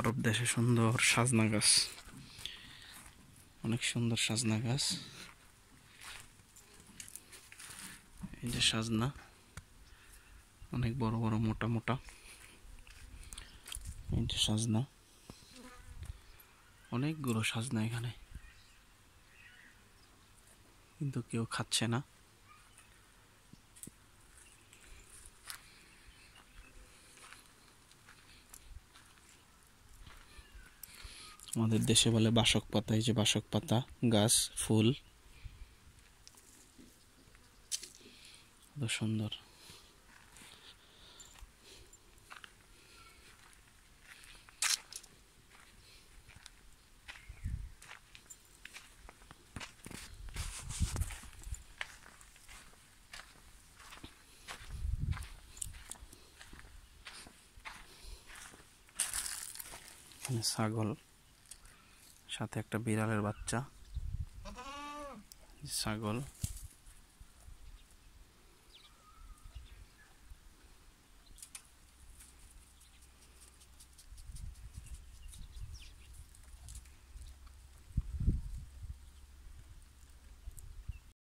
আরব দেশে সুন্দর সাজনা গাছ অনেক সুন্দর সাজনা গাছ এই যে সাজনা অনেক বড় বড় মোটা মোটা এই যে সাজনা অনেকগুলো সাজনা এখানে কিন্তু কেউ খাচ্ছে না আমাদের দেশে বলে বাসক পাতা এই যে বাসক পাতা গাছ ফুল সুন্দর ছাগল সাথে একটা বিড়ালের বাচ্চা ছাগল